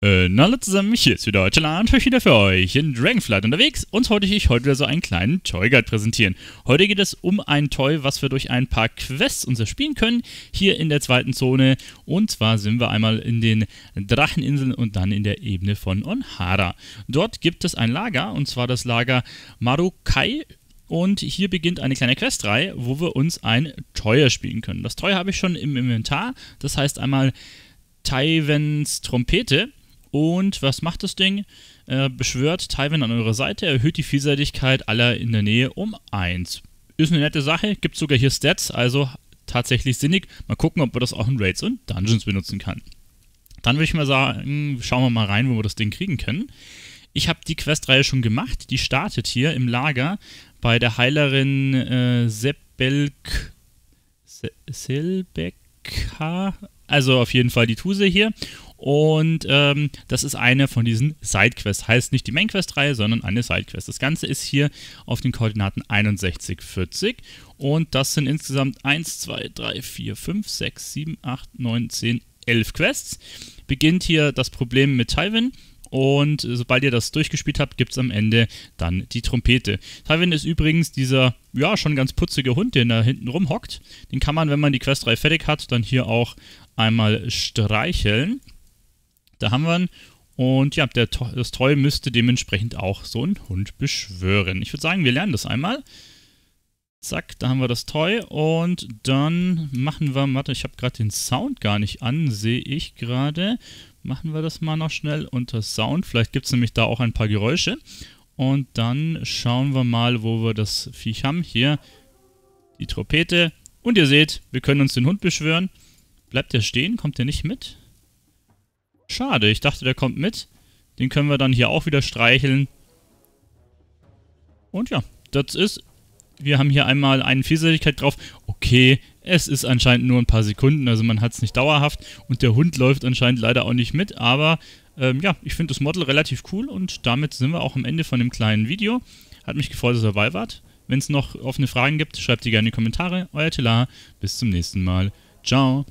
Äh, na, hallo zusammen, hier ist wieder euer Land, ich wieder für euch in Dragonflight unterwegs und heute ich heute wieder so einen kleinen Toy Guide präsentieren. Heute geht es um ein Toy, was wir durch ein paar Quests uns erspielen können, hier in der zweiten Zone und zwar sind wir einmal in den Dracheninseln und dann in der Ebene von Onhara. Dort gibt es ein Lager und zwar das Lager Marukai und hier beginnt eine kleine Questreihe, wo wir uns ein Toy erspielen können. Das Toy habe ich schon im Inventar, das heißt einmal Taiwens Trompete und was macht das Ding? Äh, beschwört Tywin an eurer Seite, erhöht die Vielseitigkeit aller in der Nähe um 1. Ist eine nette Sache, gibt sogar hier Stats, also tatsächlich sinnig. Mal gucken, ob man das auch in Raids und Dungeons benutzen kann. Dann würde ich mal sagen, schauen wir mal rein, wo wir das Ding kriegen können. Ich habe die Questreihe schon gemacht, die startet hier im Lager bei der Heilerin äh, Sebelk. Se Selbeka, also auf jeden Fall die Tuse hier. Und ähm, das ist eine von diesen Sidequests. Heißt nicht die Mainquest-Reihe, sondern eine Sidequest. Das Ganze ist hier auf den Koordinaten 61, 40. Und das sind insgesamt 1, 2, 3, 4, 5, 6, 7, 8, 9, 10, 11 Quests. Beginnt hier das Problem mit Tywin. Und äh, sobald ihr das durchgespielt habt, gibt es am Ende dann die Trompete. Tywin ist übrigens dieser, ja, schon ganz putzige Hund, den da hinten rumhockt. Den kann man, wenn man die Quest 3 fertig hat, dann hier auch einmal streicheln da haben wir ihn. Und ja, der, das Toy müsste dementsprechend auch so einen Hund beschwören. Ich würde sagen, wir lernen das einmal. Zack, da haben wir das Toy und dann machen wir, warte, ich habe gerade den Sound gar nicht an, sehe ich gerade. Machen wir das mal noch schnell unter Sound, vielleicht gibt es nämlich da auch ein paar Geräusche. Und dann schauen wir mal, wo wir das Viech haben. Hier die Trompete und ihr seht, wir können uns den Hund beschwören. Bleibt der stehen, kommt der nicht mit? Schade, ich dachte, der kommt mit. Den können wir dann hier auch wieder streicheln. Und ja, das ist... Wir haben hier einmal eine Vielseitigkeit drauf. Okay, es ist anscheinend nur ein paar Sekunden, also man hat es nicht dauerhaft. Und der Hund läuft anscheinend leider auch nicht mit, aber... Ähm, ja, ich finde das Model relativ cool und damit sind wir auch am Ende von dem kleinen Video. Hat mich gefreut, dass ihr dabei wart. Wenn es noch offene Fragen gibt, schreibt die gerne in die Kommentare. Euer Tela, bis zum nächsten Mal. Ciao.